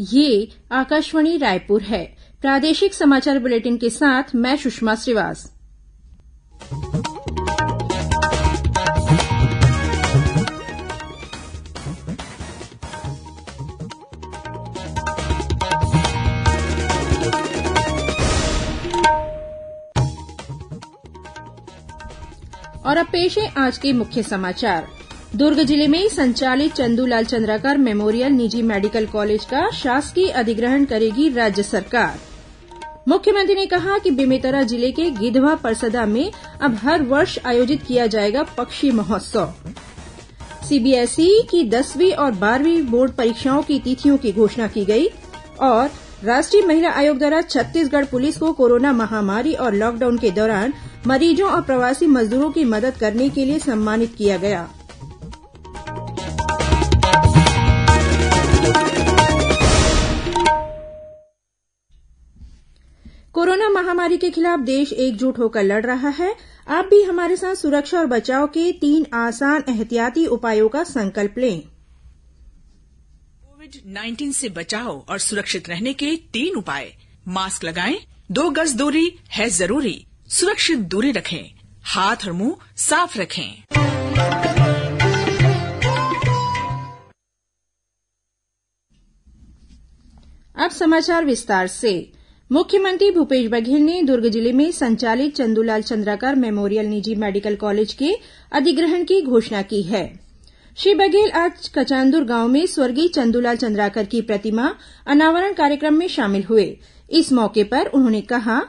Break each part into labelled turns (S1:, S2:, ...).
S1: ये आकाशवाणी रायपुर है प्रादेशिक समाचार बुलेटिन के साथ मैं सुषमा श्रीवास और अब पेश है आज के मुख्य समाचार दुर्ग जिले में संचालित चंदूलाल चंद्राकर मेमोरियल निजी मेडिकल कॉलेज का शासकीय अधिग्रहण करेगी राज्य सरकार मुख्यमंत्री ने कहा कि बेमेतरा जिले के गिधवा परसदा में अब हर वर्ष आयोजित किया जाएगा पक्षी महोत्सव सीबीएसई की दसवीं और बारहवीं बोर्ड परीक्षाओं की तिथियों की घोषणा की गई और राष्ट्रीय महिला आयोग द्वारा छत्तीसगढ़ पुलिस को कोरोना महामारी और लॉकडाउन के दौरान मरीजों और प्रवासी मजदूरों की मदद करने के लिए सम्मानित किया गया महामारी के खिलाफ देश एकजुट होकर लड़ रहा है आप भी हमारे साथ सुरक्षा और बचाव के तीन आसान एहतियाती उपायों का संकल्प लें कोविड नाइन्टीन से बचाव और सुरक्षित रहने के तीन उपाय मास्क लगाएं, दो गज दूरी है जरूरी सुरक्षित दूरी रखें हाथ और मुंह साफ रखें अब समाचार विस्तार से मुख्यमंत्री भूपेश बघेल ने दुर्ग जिले में संचालित चंदूलाल चंद्राकर मेमोरियल निजी मेडिकल कॉलेज के अधिग्रहण की घोषणा की है श्री बघेल आज कचांदुर गांव में स्वर्गीय चंदूलाल चंद्राकर की प्रतिमा अनावरण कार्यक्रम में शामिल हुए इस मौके पर उन्होंने कहा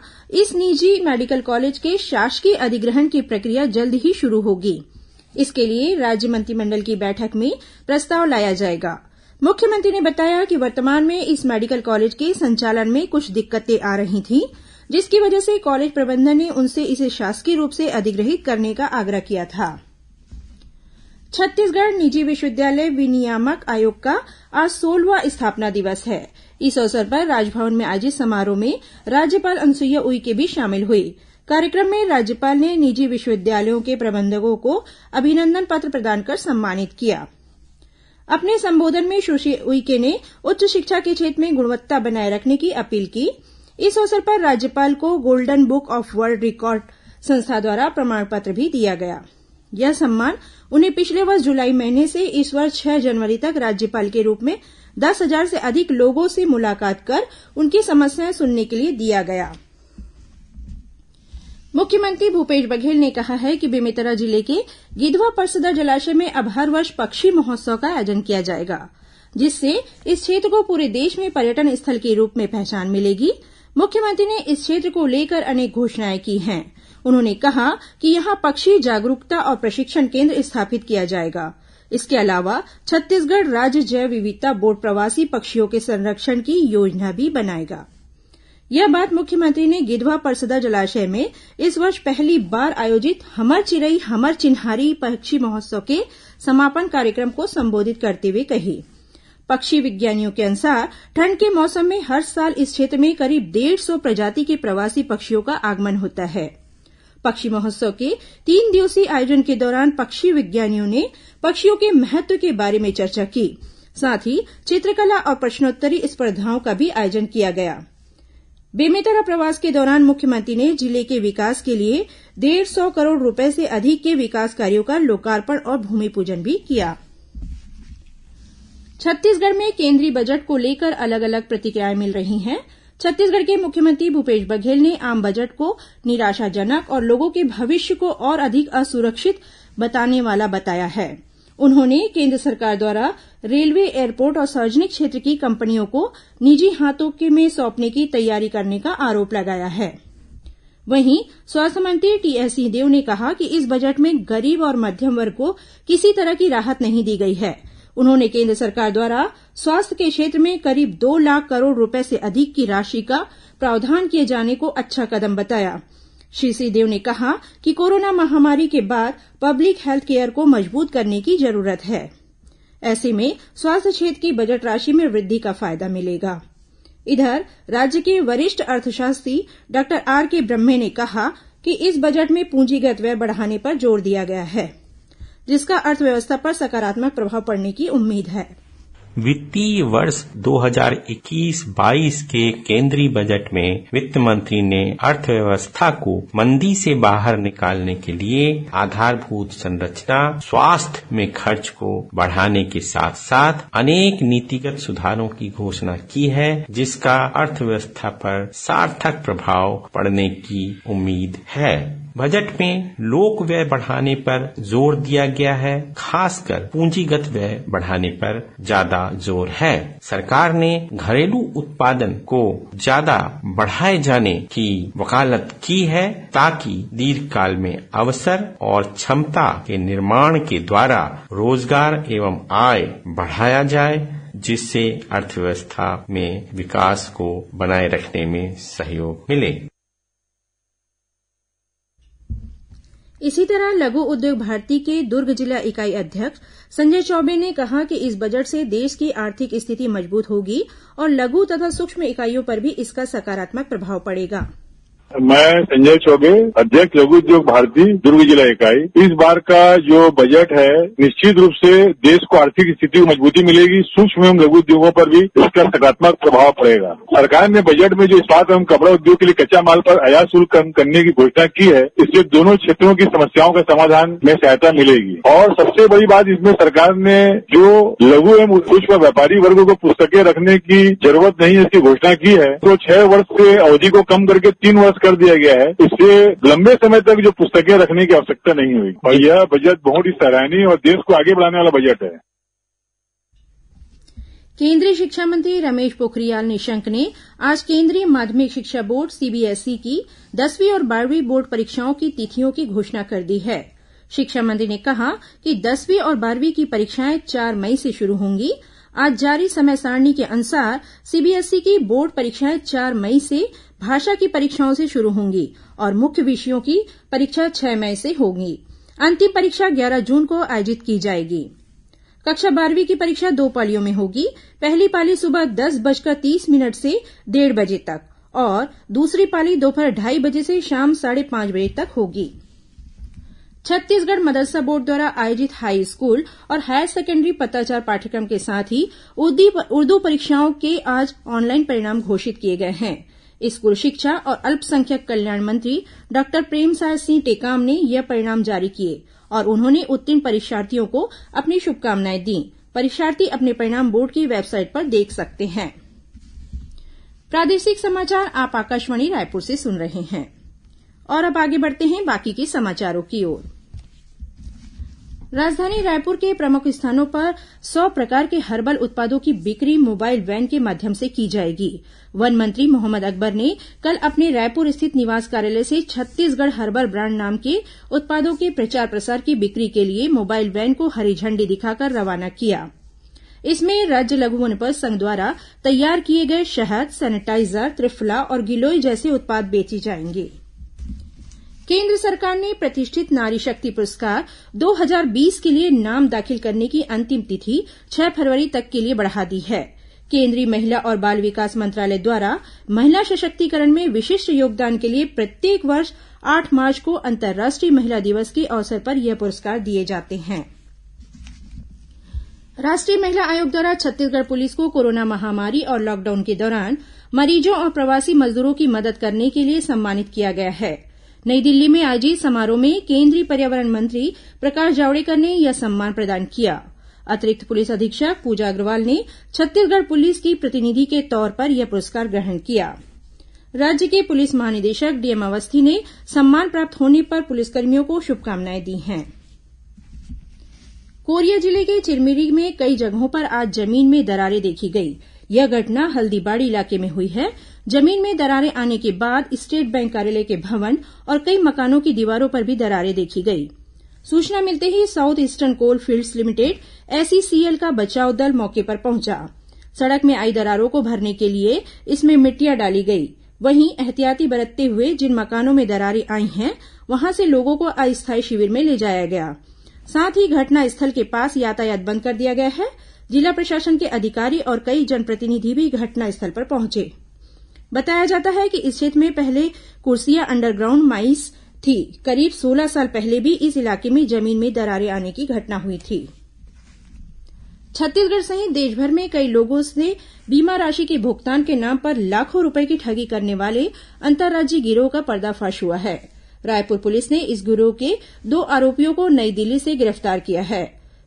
S1: इस निजी मेडिकल कॉलेज के शासकीय अधिग्रहण की प्रक्रिया जल्द ही शुरू होगी इसके लिए राज्य मंत्रिमंडल की बैठक में प्रस्ताव लाया जाएगा मुख्यमंत्री ने बताया कि वर्तमान में इस मेडिकल कॉलेज के संचालन में कुछ दिक्कतें आ रही थीं जिसकी वजह से कॉलेज प्रबंधन ने उनसे इसे शासकीय रूप से अधिग्रहित करने का आग्रह किया था छत्तीसगढ़ निजी विश्वविद्यालय विनियामक आयोग का आज सोलहवां स्थापना दिवस है इस अवसर पर राजभवन में आयोजित समारोह में राज्यपाल अनुसुईया उइके भी शामिल हुई कार्यक्रम में राज्यपाल ने निजी विश्वविद्यालयों के प्रबंधकों को अभिनंदन पत्र प्रदान कर सम्मानित किया गया अपने संबोधन में सुश्री उइके ने उच्च शिक्षा के क्षेत्र में गुणवत्ता बनाए रखने की अपील की इस अवसर पर राज्यपाल को golden book of world record संस्था द्वारा प्रमाण पत्र भी दिया गया यह सम्मान उन्हें पिछले वर्ष जुलाई महीने से इस वर्ष छह जनवरी तक राज्यपाल के रूप में दस हजार से अधिक लोगों से मुलाकात कर उनकी समस्याएं सुनने के लिए दिया गया मुख्यमंत्री भूपेश बघेल ने कहा है कि बेमेतरा जिले के गिधवा परसदा जलाशय में अब हर वर्ष पक्षी महोत्सव का आयोजन किया जाएगा जिससे इस क्षेत्र को पूरे देश में पर्यटन स्थल के रूप में पहचान मिलेगी मुख्यमंत्री ने इस क्षेत्र को लेकर अनेक घोषणाएं की हैं उन्होंने कहा कि यहां पक्षी जागरूकता और प्रशिक्षण केन्द्र स्थापित किया जाएगा इसके अलावा छत्तीसगढ़ राज्य जैव विविधता बोर्ड प्रवासी पक्षियों के संरक्षण की योजना भी बनाएगा यह बात मुख्यमंत्री ने गिधवा परसदा जलाशय में इस वर्ष पहली बार आयोजित हमर चिरई हमर चिन्हारी पक्षी महोत्सव के समापन कार्यक्रम को संबोधित करते हुए कही पक्षी विज्ञानियों के अनुसार ठंड के मौसम में हर साल इस क्षेत्र में करीब डेढ़ सौ प्रजाति के प्रवासी पक्षियों का आगमन होता है पक्षी महोत्सव के तीन दिवसीय आयोजन के दौरान पक्षी विज्ञानियों ने पक्षियों के महत्व के बारे में चर्चा की साथ ही चित्रकला और प्रश्नोत्तरी स्पर्धाओं का भी आयोजन किया गया है बेमेतरा प्रवास के दौरान मुख्यमंत्री ने जिले के विकास के लिए डेढ़ सौ करोड़ रूपये से अधिक के विकास कार्यो का लोकार्पण और भूमिपूजन भी किया छत्तीसगढ़ में केंद्रीय बजट को लेकर अलग अलग प्रतिक्रियाएं मिल रही हैं छत्तीसगढ़ के मुख्यमंत्री भूपेश बघेल ने आम बजट को निराशाजनक और लोगों के भविष्य को और अधिक असुरक्षित बताने वाला बताया है उन्होंने केन्द्र सरकार द्वारा रेलवे एयरपोर्ट और सार्वजनिक क्षेत्र की कंपनियों को निजी हाथों में सौंपने की तैयारी करने का आरोप लगाया है वहीं स्वास्थ्य मंत्री टीएस सिंहदेव ने कहा कि इस बजट में गरीब और मध्यम वर्ग को किसी तरह की राहत नहीं दी गई है उन्होंने केन्द्र सरकार द्वारा स्वास्थ्य के क्षेत्र में करीब दो लाख करोड़ रूपये से अधिक की राशि का प्रावधान किए जाने को अच्छा कदम बताया है श्री सिंहदेव ने कहा कि कोरोना महामारी के बाद पब्लिक हेल्थ केयर को मजबूत करने की जरूरत है ऐसे में स्वास्थ्य क्षेत्र की बजट राशि में वृद्धि का फायदा मिलेगा इधर राज्य के वरिष्ठ अर्थशास्त्री डॉक्टर आर के ब्रह्मे ने कहा कि इस बजट में पूंजीगत व्यय बढ़ाने पर जोर दिया गया है जिसका अर्थव्यवस्था पर सकारात्मक प्रभाव पड़ने की उम्मीद है वित्तीय वर्ष 2021-22 के केंद्रीय बजट में वित्त मंत्री ने अर्थव्यवस्था को मंदी से बाहर निकालने के लिए आधारभूत संरचना स्वास्थ्य में खर्च को बढ़ाने के साथ साथ अनेक नीतिगत सुधारों की घोषणा की है जिसका अर्थव्यवस्था पर सार्थक प्रभाव पड़ने की उम्मीद है बजट में लोक व्यय बढ़ाने पर जोर दिया गया है खासकर पूंजीगत व्यय बढ़ाने पर ज्यादा जोर है सरकार ने घरेलू उत्पादन को ज्यादा बढ़ाए जाने की वकालत की है ताकि दीर्घकाल में अवसर और क्षमता के निर्माण के द्वारा रोजगार एवं आय बढ़ाया जाए जिससे अर्थव्यवस्था में विकास को बनाए रखने में सहयोग मिले इसी तरह लघु उद्योग भारती के दुर्ग जिला इकाई अध्यक्ष संजय चौबे ने कहा कि इस बजट से देश की आर्थिक स्थिति मजबूत होगी और लघु तथा सूक्ष्म इकाइयों पर भी इसका सकारात्मक प्रभाव पड़ेगा मैं संजय चौबे अध्यक्ष लघु उद्योग भारती दुर्ग जिला इकाई इस बार का जो बजट है निश्चित रूप से देश को आर्थिक स्थिति को मजबूती मिलेगी सूक्ष्म एवं लघु उद्योगों पर भी इसका सकारात्मक प्रभाव पड़ेगा सरकार ने बजट में जो इस्पात एवं कपड़ा उद्योग के लिए कच्चा माल पर आयात शुल्क कम करने की घोषणा की है इससे दोनों क्षेत्रों की समस्याओं के समाधान में सहायता मिलेगी और सबसे बड़ी बात इसमें सरकार ने जो लघु एवं सूक्ष्म व्यापारी वर्ग को पुस्तकें रखने की जरूरत नहीं इसकी घोषणा की है तो छह वर्ष के अवधि को कम करके तीन वर्ष कर दिया गया है इससे लंबे समय तक जो पुस्तकें रखने की आवश्यकता नहीं हुई और यह बजट बहुत ही सराहनीय और देश को आगे बढ़ाने वाला बजट है केंद्रीय शिक्षा मंत्री रमेश पोखरियाल निशंक ने आज केंद्रीय माध्यमिक शिक्षा बोर्ड सीबीएसई की दसवीं और बारहवीं बोर्ड परीक्षाओं की तिथियों की घोषणा कर दी है शिक्षा मंत्री ने कहा कि दसवीं और बारहवीं की परीक्षाएं चार मई से शुरू होंगी आज जारी समय सारणी के अनुसार सीबीएसई की बोर्ड परीक्षाएं चार मई से भाषा की परीक्षाओं से शुरू होंगी और मुख्य विषयों की परीक्षा छह मई से होगी अंतिम परीक्षा ग्यारह जून को आयोजित की जाएगी कक्षा बारहवीं की परीक्षा दो पालियों में होगी पहली पाली सुबह दस बजकर तीस मिनट से डेढ़ बजे तक और दूसरी पाली दोपहर ढाई बजे से शाम साढ़े पांच बजे तक होगी छत्तीसगढ़ मदरसा बोर्ड द्वारा आयोजित हाई स्कूल और हायर सेकेंडरी पत्राचार पाठ्यक्रम के साथ ही उर्दू परीक्षाओं के आज ऑनलाइन परिणाम घोषित किए गए हैं स्कूल शिक्षा और अल्पसंख्यक कल्याण मंत्री डॉक्टर प्रेमसाय सिंह टेकाम ने यह परिणाम जारी किए और उन्होंने उत्तीर्ण परीक्षार्थियों को अपनी शुभकामनाएं दी परीक्षार्थी अपने परिणाम बोर्ड की वेबसाइट पर देख सकते हैं प्रादेशिक समाचार आप आकाशवाणी रायपुर से सुन रहे हैं और अब आगे बढ़ते हैं बाकी के समाचारों की ओर राजधानी रायपुर के प्रमुख स्थानों पर सौ प्रकार के हर्बल उत्पादों की बिक्री मोबाइल वैन के माध्यम से की जाएगी वन मंत्री मोहम्मद अकबर ने कल अपने रायपुर स्थित निवास कार्यालय से छत्तीसगढ़ हर्बल ब्रांड नाम के उत्पादों के प्रचार प्रसार की बिक्री के लिए मोबाइल वैन को हरी झंडी दिखाकर रवाना किया इसमें राज्य लघु वनपद संघ द्वारा तैयार किए गए शहद सैनिटाइजर त्रिफला और गिलोय जैसे उत्पाद बेचे जाएंगे केन्द्र सरकार ने प्रतिष्ठित नारी शक्ति पुरस्कार दो हजार बीस के लिए नाम दाखिल करने की अंतिम तिथि छह फरवरी तक के लिए बढ़ा दी है केन्द्रीय महिला और बाल विकास मंत्रालय द्वारा महिला सशक्तिकरण में विशिष्ट योगदान के लिए प्रत्येक वर्ष आठ मार्च को अंतर्राष्ट्रीय महिला दिवस के अवसर पर यह पुरस्कार दिए जाते हैं राष्ट्रीय महिला आयोग द्वारा छत्तीसगढ़ पुलिस को कोरोना महामारी और लॉकडाउन के दौरान मरीजों और प्रवासी मजदूरों की मदद करने के लिए सम्मानित किया गया हा नई दिल्ली में आयोजित समारोह में केंद्रीय पर्यावरण मंत्री प्रकाश जावड़ेकर ने यह सम्मान प्रदान किया अतिरिक्त पुलिस अधीक्षक पूजा अग्रवाल ने छत्तीसगढ़ पुलिस की प्रतिनिधि के तौर पर यह पुरस्कार ग्रहण किया राज्य के पुलिस महानिदेशक डीएम अवस्थी ने सम्मान प्राप्त होने पर पुलिसकर्मियों को शुभकामनाएं दी हैं कोरिया जिले के चिरमिरी में कई जगहों पर आज जमीन में दरारें देखी गई यह घटना हल्दीबाड़ी इलाके में हुई है जमीन में दरारें आने के बाद स्टेट बैंक कार्यालय के भवन और कई मकानों की दीवारों पर भी दरारें देखी गई सूचना मिलते ही south eastern coal fields limited SECL का बचाव दल मौके पर पहुंचा सड़क में आई दरारों को भरने के लिए इसमें मिट्टियां डाली गई वहीं एहतियाती बरतते हुए जिन मकानों में दरारें आई हैं वहां से लोगों को अस्थायी शिविर में ले जाया गया साथ ही घटनास्थल के पास यातायात बंद कर दिया गया है जिला प्रशासन के अधिकारी और कई जनप्रतिनिधि भी घटनास्थल पर पहुंचे बताया जाता है कि इस क्षेत्र में पहले कुर्सिया अंडरग्राउंड माइस थी करीब सोलह साल पहले भी इस इलाके में जमीन में दरारें आने की घटना हुई थी छत्तीसगढ़ सहित देशभर में कई लोगों से बीमा राशि के भुगतान के नाम पर लाखों रूपये की ठगी करने वाले अंतर्राज्यीय गिरोह का पर्दाफाश हुआ है रायपुर पुलिस ने इस गिरोह के दो आरोपियों को नई दिल्ली से गिरफ्तार किया है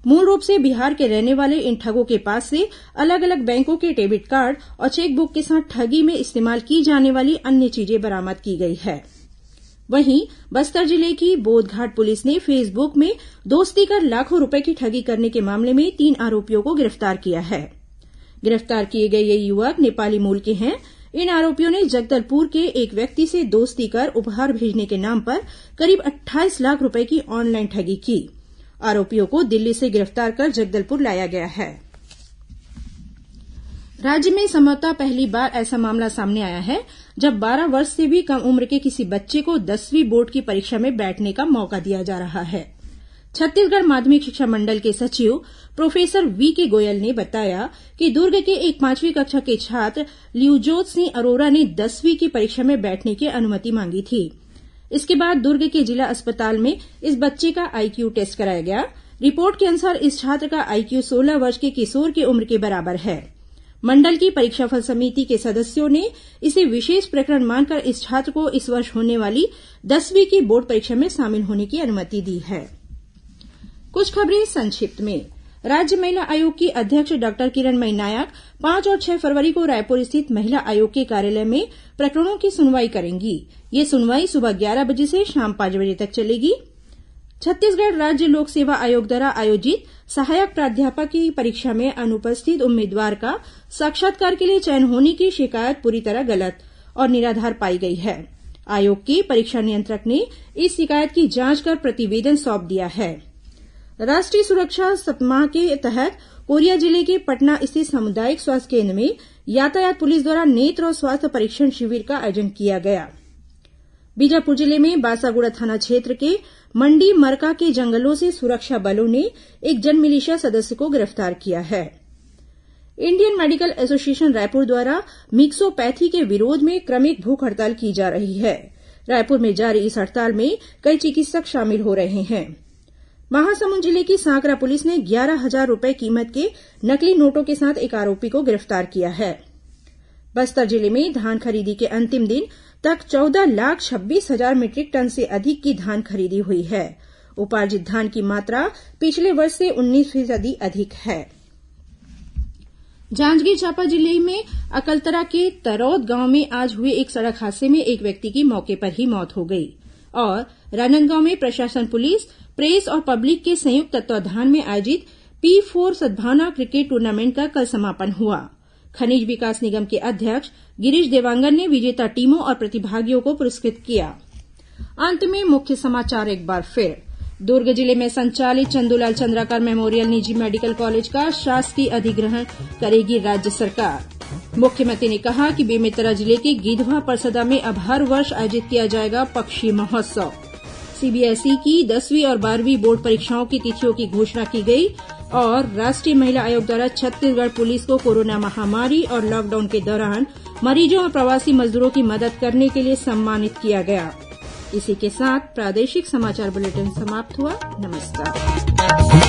S1: मूल रूप से बिहार के रहने वाले इन ठगों के पास से अलग अलग बैंकों के डेबिट कार्ड और चेकबुक के साथ ठगी में इस्तेमाल की जाने वाली अन्य चीजें बरामद की गई है वहीं बस्तर जिले की बोधघाट पुलिस ने फेसबुक में दोस्ती कर लाखों रूपये की ठगी करने के मामले में तीन आरोपियों को गिरफ्तार किया है गिरफ्तार किए गए ये युवक नेपाली मूल के हैं इन आरोपियों ने जगदलपुर के एक व्यक्ति से दोस्ती कर उपहार भेजने के नाम पर करीब अट्ठाईस लाख रूपये की ऑनलाइन ठगी की है आरोपियों को दिल्ली से गिरफ्तार कर जगदलपुर लाया गया है राज्य में संभवतः पहली बार ऐसा मामला सामने आया है जब 12 वर्ष से भी कम उम्र के किसी बच्चे को दसवीं बोर्ड की परीक्षा में बैठने का मौका दिया जा रहा है छत्तीसगढ़ माध्यमिक शिक्षा मंडल के सचिव प्रोफेसर वी के गोयल ने बताया कि दुर्ग के एक पांचवीं कक्षा के छात्र लियूजोत सिंह अरोरा ने दसवीं की परीक्षा में बैठने की अनुमति मांगी थी इसके बाद दुर्ग के जिला अस्पताल में इस बच्चे का आईक्यू टेस्ट कराया गया रिपोर्ट के अनुसार इस छात्र का आईक्यू सोलह वर्ष के किशोर की उम्र के बराबर है मंडल की परीक्षाफल समिति के सदस्यों ने इसे विशेष प्रकरण मानकर इस छात्र को इस वर्ष होने वाली दसवीं की बोर्ड परीक्षा में शामिल होने की अनुमति दी है कुछ खबरें संक्षिप्त में राज्य महिला आयोग की अध्यक्ष डॉक्टर किरणमयी नायक पांच और छह फरवरी को रायपुर स्थित महिला आयोग के कार्यालय में प्रकरणों की सुनवाई करेंगी ये सुनवाई सुबह ग्यारह बजे से शाम पांच बजे तक चलेगी छत्तीसगढ़ राज्य लोक सेवा आयोग द्वारा आयोजित सहायक प्राध्यापक की परीक्षा में अनुपस्थित उम्मीदवार का साक्षात्कार के लिए चयन होने की शिकायत पूरी तरह गलत और निराधार पाई गई है आयोग के परीक्षा नियंत्रक ने इस शिकायत की जांच कर प्रतिवेदन सौंप दिया है राष्ट्रीय सुरक्षा सप्ताह के तहत कोरिया जिले के पटना स्थित सामुदायिक स्वास्थ्य केन्द्र में यातायात पुलिस द्वारा नेत्र और स्वास्थ्य परीक्षण शिविर का आयोजन किया गया बीजापुर जिले में बासागुड़ा थाना क्षेत्र के मंडी मरका के जंगलों से सुरक्षा बलों ने एक जनमिलिशिया सदस्य को गिरफ्तार किया है इंडियन मेडिकल एसोसिएशन रायपुर द्वारा मिक्सोपैथी के विरोध में क्रमिक भूख हड़ताल की जा रही है रायपुर में जारी इस हड़ताल में कई चिकित्सक शामिल हो रहे हैं महासमुंद जिले की सांकरा पुलिस ने ग्यारह हजार रूपये कीमत के नकली नोटों के साथ एक आरोपी को गिरफ्तार किया है बस्तर जिले में धान खरीदी के अंतिम दिन तक चौदह लाख छब्बीस हजार मीट्रिक टन से अधिक की धान खरीदी हुई है उपार्जित धान की मात्रा पिछले वर्ष से उन्नीस फीसदी अधिक है जांजगीर चांपा जिले में अकलतरा के तरौद गांव में आज हुए एक सड़क हादसे में एक व्यक्ति की मौके पर ही मौत हो गई और राजनांदगांव में प्रशासन पुलिस प्रेस और पब्लिक के संयुक्त तत्वाधान में आयोजित पी फोर सद्भावना क्रिकेट टूर्नामेंट का कल समापन हुआ खनिज विकास निगम के अध्यक्ष गिरीश देवांगन ने विजेता टीमों और प्रतिभागियों को पुरस्कृत किया अंत में मुख्य समाचार एक बार फिर दुर्ग जिले में संचालित चंदूलाल चंद्राकर मेमोरियल निजी मेडिकल कॉलेज का शासकीय अधिग्रहण करेगी राज्य सरकार मुख्यमंत्री ने कहा कि बेमेतरा जिले के गिधवा परसदा में अब हर वर्ष आयोजित किया जाएगा पक्षी महोत्सव सीबीएसई की दसवीं और बारहवीं बोर्ड परीक्षाओं की तिथियों की घोषणा की गई और राष्ट्रीय महिला आयोग द्वारा छत्तीसगढ़ पुलिस को कोरोना महामारी और लॉकडाउन के दौरान मरीजों और प्रवासी मजदूरों की मदद करने के लिए सम्मानित किया गया इसी के साथ प्रादेशिक समाचार बुलेटिन समाप्त हुआ नमस्कार